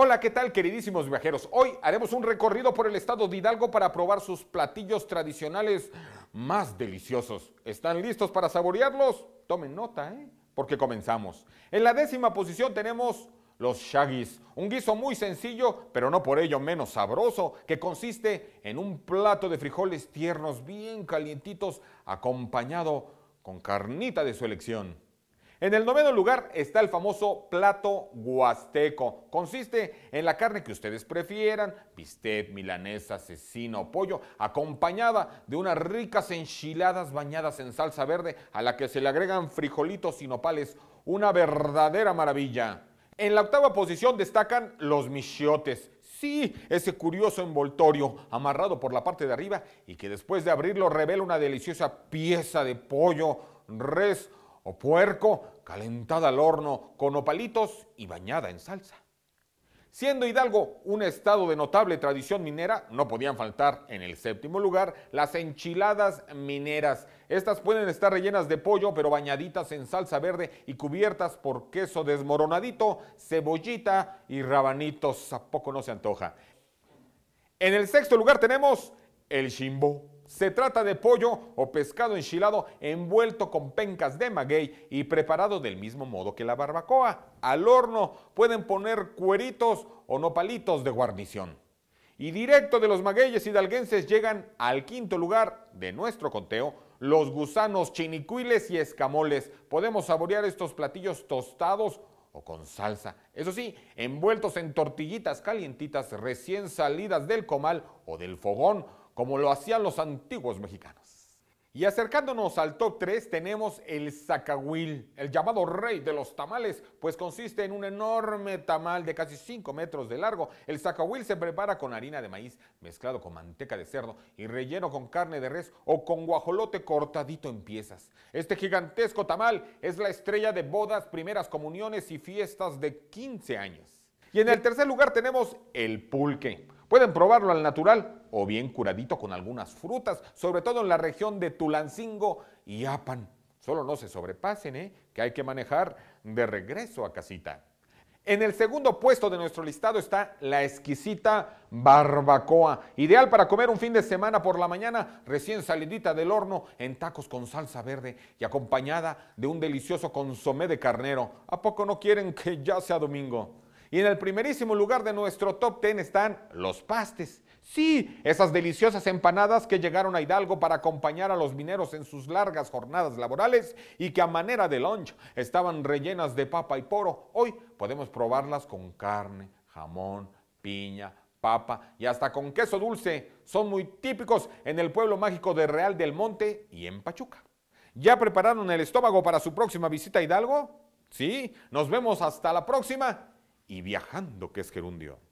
Hola, ¿qué tal queridísimos viajeros? Hoy haremos un recorrido por el estado de Hidalgo para probar sus platillos tradicionales más deliciosos. ¿Están listos para saborearlos? Tomen nota, ¿eh? Porque comenzamos. En la décima posición tenemos los shaggies, un guiso muy sencillo, pero no por ello menos sabroso, que consiste en un plato de frijoles tiernos bien calientitos acompañado con carnita de su elección. En el noveno lugar está el famoso plato huasteco. Consiste en la carne que ustedes prefieran, bistec, milanesa, cecina o pollo, acompañada de unas ricas enchiladas bañadas en salsa verde a la que se le agregan frijolitos y nopales. Una verdadera maravilla. En la octava posición destacan los michiotes. Sí, ese curioso envoltorio amarrado por la parte de arriba y que después de abrirlo revela una deliciosa pieza de pollo, res o puerco calentada al horno con opalitos y bañada en salsa. Siendo Hidalgo un estado de notable tradición minera, no podían faltar en el séptimo lugar las enchiladas mineras. Estas pueden estar rellenas de pollo, pero bañaditas en salsa verde y cubiertas por queso desmoronadito, cebollita y rabanitos. ¿A poco no se antoja? En el sexto lugar tenemos el chimbo. Se trata de pollo o pescado enchilado envuelto con pencas de maguey y preparado del mismo modo que la barbacoa. Al horno pueden poner cueritos o nopalitos de guarnición. Y directo de los magueyes hidalguenses llegan al quinto lugar de nuestro conteo los gusanos chinicuiles y escamoles. Podemos saborear estos platillos tostados o con salsa. Eso sí, envueltos en tortillitas calientitas recién salidas del comal o del fogón como lo hacían los antiguos mexicanos. Y acercándonos al top 3 tenemos el zacahuil, el llamado rey de los tamales, pues consiste en un enorme tamal de casi 5 metros de largo. El zacahuil se prepara con harina de maíz mezclado con manteca de cerdo y relleno con carne de res o con guajolote cortadito en piezas. Este gigantesco tamal es la estrella de bodas, primeras comuniones y fiestas de 15 años. Y en el tercer lugar tenemos el pulque Pueden probarlo al natural o bien curadito con algunas frutas, sobre todo en la región de Tulancingo y Apan. Solo no se sobrepasen, ¿eh? que hay que manejar de regreso a casita. En el segundo puesto de nuestro listado está la exquisita barbacoa, ideal para comer un fin de semana por la mañana, recién salidita del horno, en tacos con salsa verde y acompañada de un delicioso consomé de carnero. ¿A poco no quieren que ya sea domingo? Y en el primerísimo lugar de nuestro top 10 están los pastes. Sí, esas deliciosas empanadas que llegaron a Hidalgo para acompañar a los mineros en sus largas jornadas laborales y que a manera de lunch estaban rellenas de papa y poro. Hoy podemos probarlas con carne, jamón, piña, papa y hasta con queso dulce. Son muy típicos en el pueblo mágico de Real del Monte y en Pachuca. ¿Ya prepararon el estómago para su próxima visita a Hidalgo? Sí, nos vemos hasta la próxima y viajando, que es gerundio.